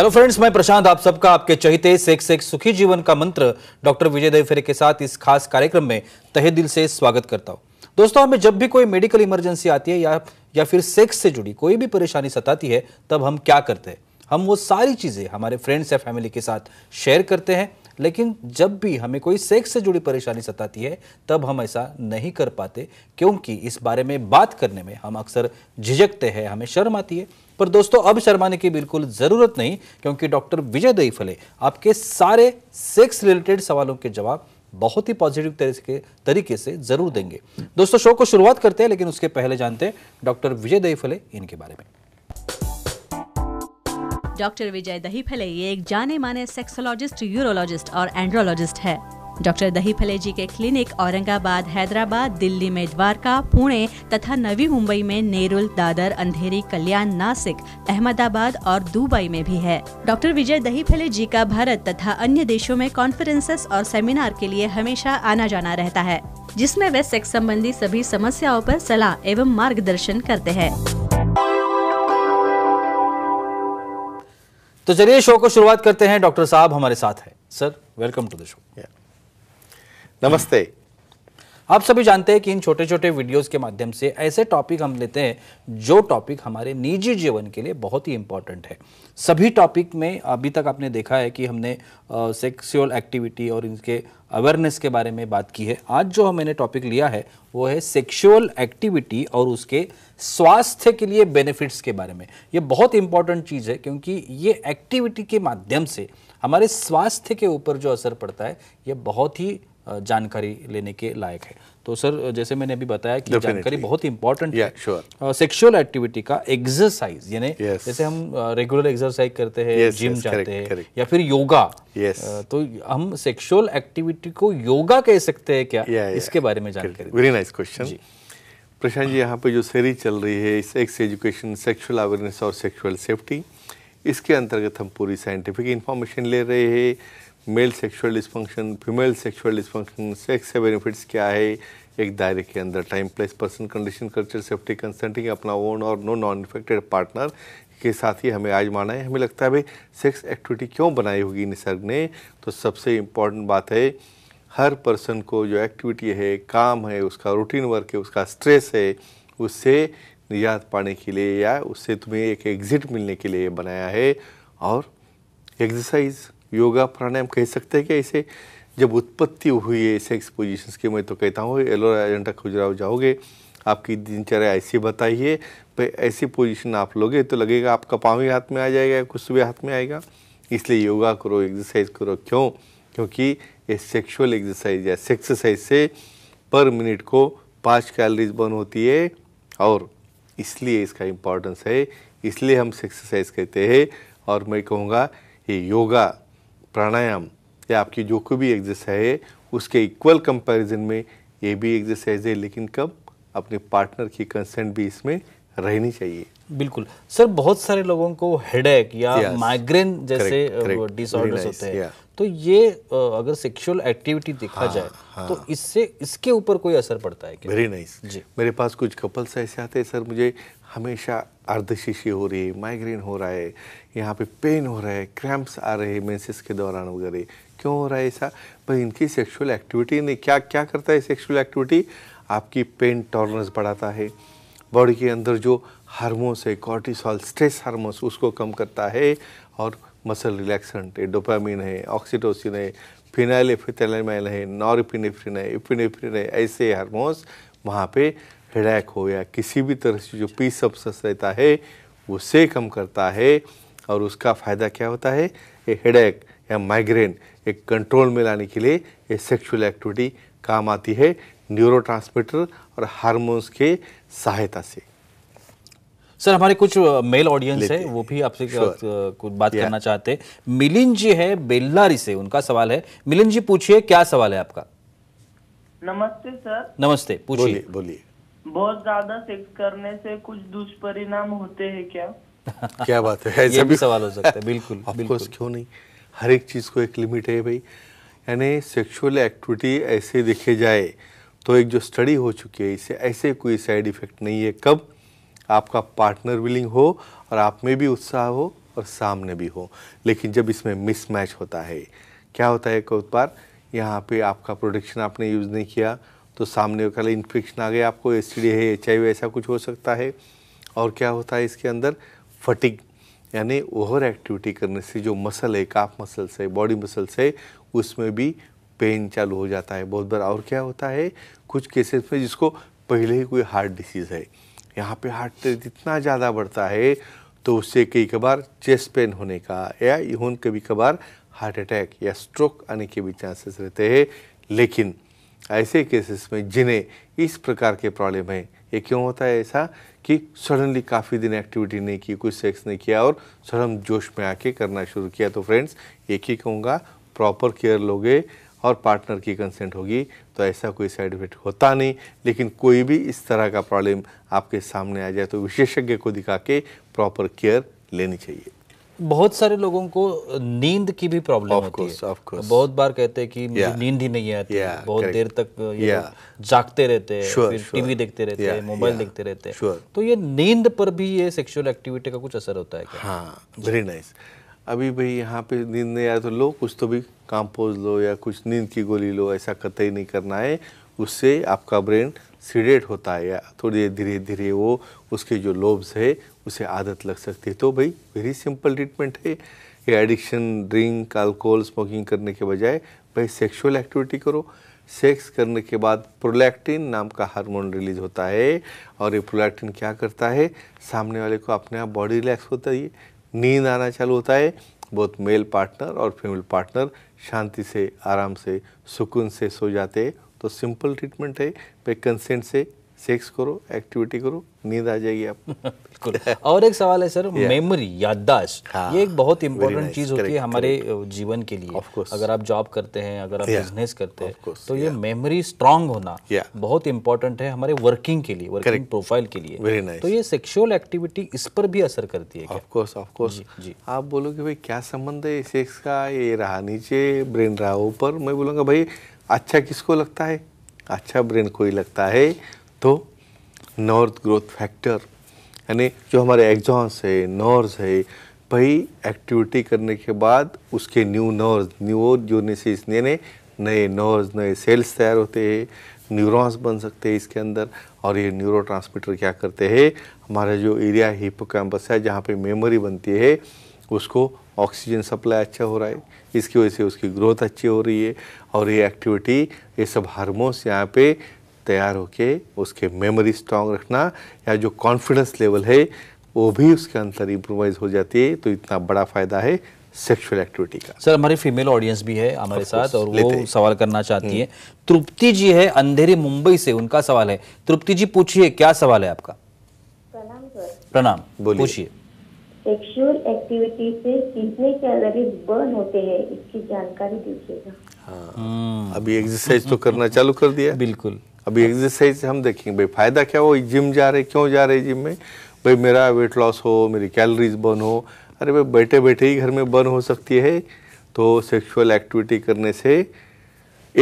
Hello friends मैं प्रशांत आप सबका आपके चहिते सेक सेक सुखी जीवन का मंत्र डॉक्टर विजय फेरे के साथ इस खास कार्यक्रम में तहे दिल से स्वागत करता हूं दोस्तों हमें जब भी कोई मेडिकल इमरजेंसी आती है या या फिर सेक्स से जुड़ी कोई भी परेशानी सताती है तब हम क्या करते हैं हम वो सारी चीज़ें हमारे फ्रेंड्स या फैमिली के साथ शेयर करते हैं लेकिन जब भी हमें कोई सेक्स से जुड़ी परेशानी सताती है तब हम ऐसा नहीं कर पाते क्योंकि इस बारे में बात करने में हम अक्सर झिझकते हैं हमें शर्म आती है पर दोस्तों अब शर्माने की बिल्कुल ज़रूरत नहीं क्योंकि डॉक्टर विजय दई फले आपके सारे सेक्स रिलेटेड सवालों के जवाब बहुत ही पॉजिटिव तरीके तरीके से जरूर देंगे दोस्तों शो को शुरुआत करते हैं लेकिन उसके पहले जानते हैं डॉक्टर विजय दई फले इनके बारे में डॉक्टर विजय दही फले ये एक जाने माने सेक्सोलॉजिस्ट यूरोलॉजिस्ट और एंड्रोलॉजिस्ट है डॉक्टर दही फले जी के क्लिनिक औरंगाबाद हैदराबाद दिल्ली में द्वारका पुणे तथा नवी मुंबई में नेरुल दादर अंधेरी कल्याण नासिक अहमदाबाद और दुबई में भी है डॉक्टर विजय दही फले जी का भारत तथा अन्य देशों में कॉन्फ्रेंसेस और सेमिनार के लिए हमेशा आना जाना रहता है जिसमें वे सेक्स संबंधी सभी समस्याओं पर सलाह एवं मार्गदर्शन करते हैं तो चलिए शो को शुरुआत करते हैं डॉक्टर साहब हमारे साथ हैं sir welcome to the show yeah. नमस्ते आप सभी जानते हैं कि इन छोटे छोटे वीडियोस के माध्यम से ऐसे टॉपिक हम लेते हैं जो टॉपिक हमारे निजी जीवन के लिए बहुत ही इम्पोर्टेंट है सभी टॉपिक में अभी तक आपने देखा है कि हमने सेक्सुअल एक्टिविटी और इनके अवेयरनेस के बारे में बात की है आज जो हमने टॉपिक लिया है वो है सेक्सुअल एक्टिविटी और उसके स्वास्थ्य के लिए बेनिफिट्स के बारे में ये बहुत इंपॉर्टेंट चीज़ है क्योंकि ये एक्टिविटी के माध्यम से हमारे स्वास्थ्य के ऊपर जो असर पड़ता है ये बहुत ही जानकारी लेने के लायक है तो सर जैसे मैंने अभी बताया कि Definitely. जानकारी बहुत इंपॉर्टेंट yeah, है श्योर सेक्सुअल एक्टिविटी का एक्सरसाइज यानी yes. जैसे हम रेगुलर एक्सरसाइज करते हैं yes, जिम yes, जाते हैं या फिर योगा yes. तो हम सेक्सुअल एक्टिविटी को योगा कह सकते हैं क्या yeah, yeah. इसके बारे में जानकारी very nice question Prashant ji यहाँ पर जो सीरीज चल रही है सेक्स एजुकेशन सेक्सुअल अवेयरनेस और सेक्सुअल सेफ्टी इसके अंतर्गत हम पूरी साइंटिफिक इन्फॉर्मेशन ले रहे हैं male sexual dysfunction female sexual dysfunction sex से बेनिफिट्स क्या है एक दायरे के अंदर time place person condition culture safety consenting अपना ओन और नो नॉन इफेक्टेड पार्टनर के साथ ही हमें आज माना है हमें लगता है भाई सेक्स एक्टिविटी क्यों बनाई होगी निसर्ग ने तो सबसे इम्पॉर्टेंट बात है हर पर्सन को जो एक्टिविटी है काम है उसका रूटीन वर्क है उसका स्ट्रेस है उससे निजात पाने के लिए या उससे तुम्हें एक एग्ज़िट मिलने के लिए बनाया है और एक्सरसाइज़ योगा प्राणायाम कह सकते हैं कि ऐसे जब उत्पत्ति हुई है सेक्स पोजिशन की मैं तो कहता हूँ एलोरा एजेंटा खुजराव जाओगे आपकी दिनचर्या ऐसी बताइए भाई ऐसी पोजिशन आप लोगे तो लगेगा आपका पाँव ही हाथ में आ जाएगा कुछ भी हाथ में आएगा इसलिए योगा करो एक्सरसाइज करो क्यों क्योंकि ये सेक्सुअल एक्सरसाइज या सेक्सरसाइज से पर मिनट को पाँच कैलरीज बर्न होती है और इसलिए इसका इम्पोर्टेंस है इसलिए हम एक्सरसाइज कहते हैं और मैं कहूँगा ये योगा प्राणायाम या आपकी जो कोई भी एक्सरसाइज है उसके इक्वल कंपैरिजन में ये भी एक्सरसाइज है लेकिन कब अपने पार्टनर की कंसेंट भी इसमें रहनी चाहिए बिल्कुल सर बहुत सारे लोगों को हेडेक या माइग्रेन जैसे डिसऑर्डर्स nice, होते हैं yeah. तो ये अगर सेक्सुअल एक्टिविटी देखा हाँ, जाए हाँ. तो इससे इसके ऊपर कोई असर पड़ता है क्या वेरी नाइस nice. जी मेरे पास कुछ कपल्स ऐसे आते हैं सर मुझे हमेशा अर्धशीशी हो रही है माइग्रेन हो रहा है यहाँ पे पेन हो रहा है क्रैम्प्स आ रहे हैं मेंसेस के दौरान वगैरह क्यों हो रहा है ऐसा भाई इनकी सेक्सुअल एक्टिविटी ने क्या क्या करता है सेक्सुअल एक्टिविटी आपकी पेन टॉलरेंस बढ़ाता है बॉडी के अंदर जो हार्मोन्स है कॉर्टिसॉल स्ट्रेस हार्मोन्स उसको कम करता है और मसल रिलैक्सेंट है डोपामिन है ऑक्सीटोसिन है फिनाइल फिथेलामाइन है नॉरपिनेफ्रिन है इपिनेफ्रिन है ऐसे हारमोन्स वहाँ पे हेडैक हो या किसी भी तरह से जो पी सब्सटेंस रहता है वो से कम करता है और उसका फ़ायदा क्या होता है ये हेडैक या माइग्रेन एक कंट्रोल में लाने के लिए ये सेक्सुअल एक्टिविटी काम आती है न्यूरो और हारमोन्स के सहायता से सर हमारे कुछ मेल ऑडियंस है वो भी आपसे कुछ बात करना चाहते मिलिन जी है बेल्लारी से उनका सवाल है मिलिन जी पूछिए क्या सवाल है आपका नमस्ते सर नमस्ते पूछिए बोलिए बहुत ज्यादा सेक्स करने से कुछ दुष्परिणाम होते हैं क्या क्या बात है ऐसे भी सवाल हो सकता है बिल्कुल बिल्कुल क्यों नहीं हर एक चीज़ को एक लिमिट है भाई यानी सेक्सुअल एक्टिविटी ऐसे देखे जाए तो एक जो स्टडी हो चुकी है इसे ऐसे कोई साइड इफेक्ट नहीं है कब आपका पार्टनर विलिंग हो और आप में भी उत्साह हो और सामने भी हो लेकिन जब इसमें मिसमैच होता है क्या होता है बहुत बार यहाँ पे आपका प्रोडक्शन आपने यूज़ नहीं किया तो सामने वाला इन्फेक्शन आ गया आपको एस है एच ऐसा कुछ हो सकता है और क्या होता है इसके अंदर फटिक यानी ओवर एक्टिविटी करने से जो मसल है काफ मसल्स है बॉडी मसल्स है उसमें भी पेन चालू हो जाता है बहुत बार और क्या होता है कुछ केसेस में जिसको पहले ही कोई हार्ट डिसीज़ है यहाँ पे हार्ट रेट इतना ज़्यादा बढ़ता है तो उससे कई कबार चेस्ट पेन होने का या इवन कभी कभार हार्ट अटैक या स्ट्रोक आने के भी चांसेस रहते हैं लेकिन ऐसे केसेस में जिन्हें इस प्रकार के प्रॉब्लम है ये क्यों होता है ऐसा कि सडनली काफ़ी दिन एक्टिविटी नहीं की कुछ सेक्स नहीं किया और सडन जोश में आके करना शुरू किया तो फ्रेंड्स एक ही कहूँगा प्रॉपर केयर लोगे और पार्टनर की कंसेंट होगी तो ऐसा कोई साइड इफेक्ट होता नहीं लेकिन कोई भी इस तरह का प्रॉब्लम आपके सामने आ जाए तो विशेषज्ञ को दिखा के प्रॉपर केयर लेनी चाहिए बहुत सारे लोगों को नींद की भी प्रॉब्लम होती course, है course. बहुत बार कहते हैं कि yeah. मुझे नींद ही नहीं आती yeah, बहुत correct. देर तक yeah. जागते रहते हैं sure, फिर sure. टीवी देखते रहते yeah, हैं मोबाइल yeah. देखते रहते हैं sure. तो ये नींद पर भी ये सेक्सुअल एक्टिविटी का कुछ असर होता है क्या हाँ वेरी नाइस अभी भाई यहाँ पे नींद नहीं आया तो लो कुछ तो भी काम्पोज लो या कुछ नींद की गोली लो ऐसा कतई नहीं करना है उससे आपका ब्रेन सीडेट होता है या थोड़ी धीरे धीरे वो उसके जो लोब्स है उसे आदत लग सकती है तो भाई वेरी सिंपल ट्रीटमेंट है ये एडिक्शन ड्रिंक अल्कोहल स्मोकिंग करने के बजाय भाई सेक्सुअल एक्टिविटी करो सेक्स करने के बाद प्रोलैक्टिन नाम का हार्मोन रिलीज होता है और ये प्रोलैक्टिन क्या करता है सामने वाले को अपने आप बॉडी रिलैक्स होता है नींद आना चालू होता है बहुत मेल पार्टनर और फीमेल पार्टनर शांति से आराम से सुकून से सो जाते तो सिंपल ट्रीटमेंट है पे कंसेंट से सेक्स करो एक्टिविटी करो नींद आ जाएगी आप बिल्कुल और एक सवाल है सर मेमोरी याददाश्त हाँ, ये एक बहुत इंपॉर्टेंट चीज़ होती है हमारे जीवन के लिए अगर आप जॉब करते हैं अगर आप बिजनेस करते हैं तो ये मेमोरी स्ट्रांग होना बहुत इंपॉर्टेंट है हमारे वर्किंग के लिए वर्किंग प्रोफाइल के लिए वेरी तो ये सेक्सुअल एक्टिविटी इस पर भी असर करती है ऑफकोर्स ऑफकोर्स जी आप बोलो भाई क्या संबंध है सेक्स का ये रहा नीचे ब्रेन रहा ऊपर मैं बोलूंगा भाई अच्छा किसको लगता है अच्छा ब्रेन को ही लगता है तो नॉर्थ ग्रोथ फैक्टर यानी जो हमारे एग्जॉन्स है नॉर्स है भाई एक्टिविटी करने के बाद उसके न्यू नॉर्स न्यू यूनिसिस यानी नए नॉर्स नए सेल्स तैयार होते हैं न्यूरॉन्स बन सकते हैं इसके अंदर और ये न्यूरो क्या करते हैं हमारा जो एरिया हिपोकैम्पस है जहाँ पे मेमोरी बनती है उसको ऑक्सीजन सप्लाई अच्छा हो रहा है इसकी वजह से उसकी ग्रोथ अच्छी हो रही है और ये एक्टिविटी ये सब हार्मोन्स यहाँ पे तैयार होके उसके मेमोरी स्ट्रांग रखना या जो कॉन्फिडेंस लेवल है वो भी उसके अंदर इम्प्रोवाइज हो जाती है तो इतना बड़ा फ़ायदा है सेक्सुअल एक्टिविटी का सर हमारी फीमेल ऑडियंस भी है हमारे साथ और वो सवाल करना चाहती हम्म। है तृप्ति जी है अंधेरी मुंबई से उनका सवाल है तृप्ति जी पूछिए क्या सवाल है आपका प्रणाम बोलिए पूछिए सेक्सुअल एक्टिविटी से कितने कैलोरी बर्न होते हैं इसकी जानकारी दीजिएगा हाँ अभी एक्सरसाइज तो करना चालू कर दिया बिल्कुल अभी एक्सरसाइज हम देखेंगे भाई फ़ायदा क्या हो जिम जा रहे क्यों जा रहे जिम में भाई मेरा वेट लॉस हो मेरी कैलोरीज बर्न हो अरे भाई बैठे बैठे ही घर में बर्न हो सकती है तो सेक्सुअल एक्टिविटी करने से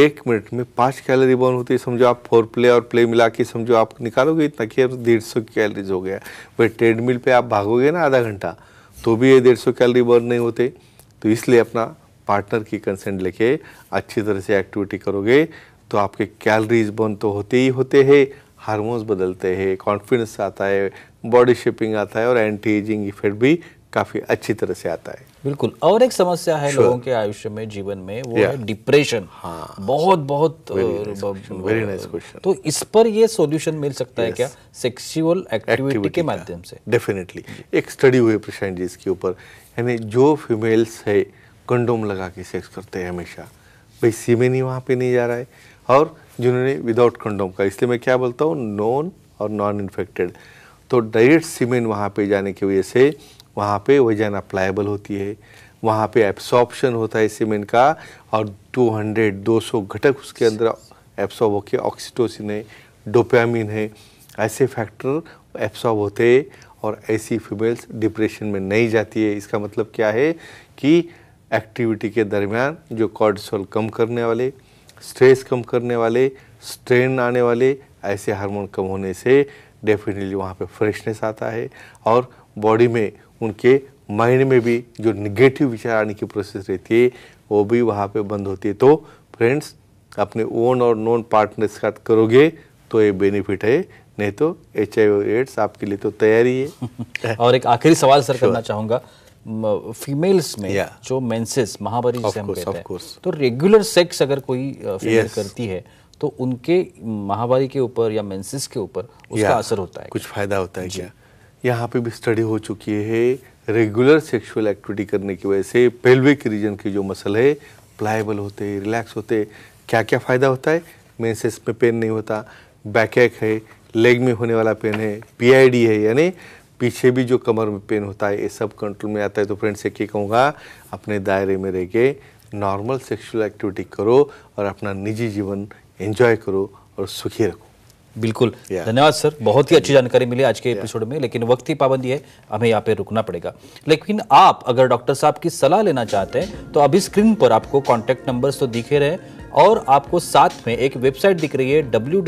एक मिनट में पाँच कैलोरी बर्न होती है समझो आप फोर प्ले और प्ले मिला के समझो आप निकालोगे इतना कि अब डेढ़ सौ कैलरीज हो गया भाई ट्रेडमिल पे आप भागोगे ना आधा घंटा तो भी ये डेढ़ सौ कैलरी बर्न नहीं होते तो इसलिए अपना पार्टनर की कंसेंट लेके अच्छी तरह से एक्टिविटी करोगे तो आपके कैलरीज बर्न तो होते ही होते हैं हार्मोन्स बदलते हैं कॉन्फिडेंस आता है बॉडी शेपिंग आता है और एंटी एजिंग इफेक्ट भी काफ़ी अच्छी तरह से आता है बिल्कुल और एक समस्या है sure. लोगों के आयुष्य में जीवन में वो yeah. है डिप्रेशन हाँ बहुत बहुत वेरी नाइस क्वेश्चन तो इस पर ये सॉल्यूशन मिल सकता yes. है क्या सेक्सुअल एक्टिविटी के माध्यम से डेफिनेटली एक स्टडी हुई प्रशांत जी इसके ऊपर यानी जो फीमेल्स है कंडोम लगा के सेक्स करते हैं हमेशा भाई सीमे नहीं वहाँ पे नहीं जा रहा है और जिन्होंने विदाउट कंडोम का इसलिए मैं क्या बोलता हूँ नॉन और नॉन इन्फेक्टेड तो डायरेक्ट सीमेन वहाँ पे जाने की वजह से वहाँ पे वजन अप्लाइबल होती है वहाँ पे एब्सॉर्प्शन होता है सीमेंट का और 200 200 घटक उसके अंदर एब्सॉर्ब होके ऑक्सीटोसिन है डोपामिन है ऐसे फैक्टर एब्सॉर्ब होते और ऐसी फीमेल्स डिप्रेशन में नहीं जाती है इसका मतलब क्या है कि एक्टिविटी के दरमियान जो कॉर्डसोल कम करने वाले स्ट्रेस कम करने वाले स्ट्रेन आने वाले ऐसे हार्मोन कम होने से डेफिनेटली वहाँ पे फ्रेशनेस आता है और बॉडी में उनके माइंड में भी जो निगेटिव विचार आने की प्रोसेस रहती है वो भी वहाँ पे बंद होती है तो फ्रेंड्स अपने ओन और नॉन पार्टनर के साथ करोगे तो ये बेनिफिट है नहीं तो एच आई एड्स आपके लिए तो तैयारी है और एक आखिरी सवाल सर करना चाहूँगा फीमेल्स में yeah. जो मेंसेस महाभरी जिसे हम कहते हैं तो रेगुलर सेक्स अगर कोई फीमेल yes. करती है तो उनके महावारी के ऊपर या मेंसेस के ऊपर उसका yeah. असर होता है कुछ फायदा होता है क्या यहाँ पे भी स्टडी हो चुकी है रेगुलर सेक्सुअल एक्टिविटी करने की वजह से पेल्विक रीजन के जो मसल है प्लायबल होते रिलैक्स होते क्या क्या फ़ायदा होता है मेंसेस में पेन नहीं होता बैकैक है लेग में होने वाला पेन है पीआईडी है यानी पीछे भी जो कमर में पेन होता है ये सब कंट्रोल में आता है तो फ्रेंड्स एक ही कहूँगा अपने दायरे में रह के नॉर्मल सेक्सुअल एक्टिविटी करो और अपना निजी जीवन एंजॉय करो और सुखी रखो बिल्कुल धन्यवाद सर बहुत ही अच्छी जानकारी मिली आज के एपिसोड में लेकिन वक्त की पाबंदी है हमें यहाँ पे रुकना पड़ेगा लेकिन आप अगर डॉक्टर साहब की सलाह लेना चाहते हैं तो अभी स्क्रीन पर आपको कॉन्टैक्ट नंबर तो दिखे रहे और आपको साथ में एक वेबसाइट दिख रही है डब्ल्यू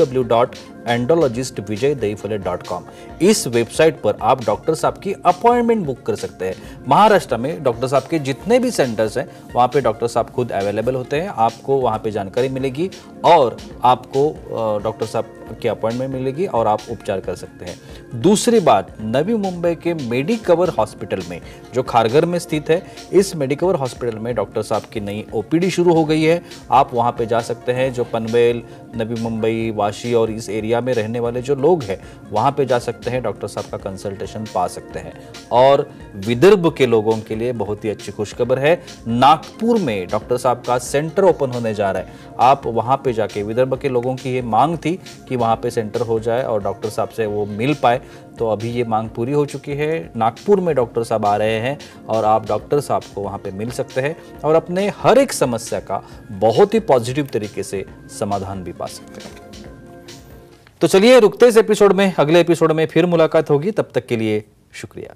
एंडोलॉजिस्ट विजय दई फले डॉट कॉम इस वेबसाइट पर आप डॉक्टर साहब की अपॉइंटमेंट बुक कर सकते हैं महाराष्ट्र में डॉक्टर साहब के जितने भी सेंटर्स हैं वहाँ पे डॉक्टर साहब खुद अवेलेबल होते हैं आपको वहाँ पे जानकारी मिलेगी और आपको डॉक्टर साहब की अपॉइंटमेंट मिलेगी और आप उपचार कर सकते हैं दूसरी बात नवी मुंबई के मेडिकवर हॉस्पिटल में जो खारगर में स्थित है इस मेडिकवर हॉस्पिटल में डॉक्टर साहब की नई ओ शुरू हो गई है आप वहाँ पर जा सकते हैं जो पनवेल नवी मुंबई वाशी और इस एरिया एरिया में रहने वाले जो लोग हैं वहाँ पे जा सकते हैं डॉक्टर साहब का कंसल्टेशन पा सकते हैं और विदर्भ के लोगों के लिए बहुत ही अच्छी खुशखबर है नागपुर में डॉक्टर साहब का सेंटर ओपन होने जा रहा है आप वहाँ पे जाके विदर्भ के लोगों की ये मांग थी कि वहाँ पे सेंटर हो जाए और डॉक्टर साहब से वो मिल पाए तो अभी ये मांग पूरी हो चुकी है नागपुर में डॉक्टर साहब आ रहे हैं और आप डॉक्टर साहब को वहाँ पे मिल सकते हैं और अपने हर एक समस्या का बहुत ही पॉजिटिव तरीके से समाधान भी पा सकते हैं तो चलिए रुकते इस एपिसोड में अगले एपिसोड में फिर मुलाकात होगी तब तक के लिए शुक्रिया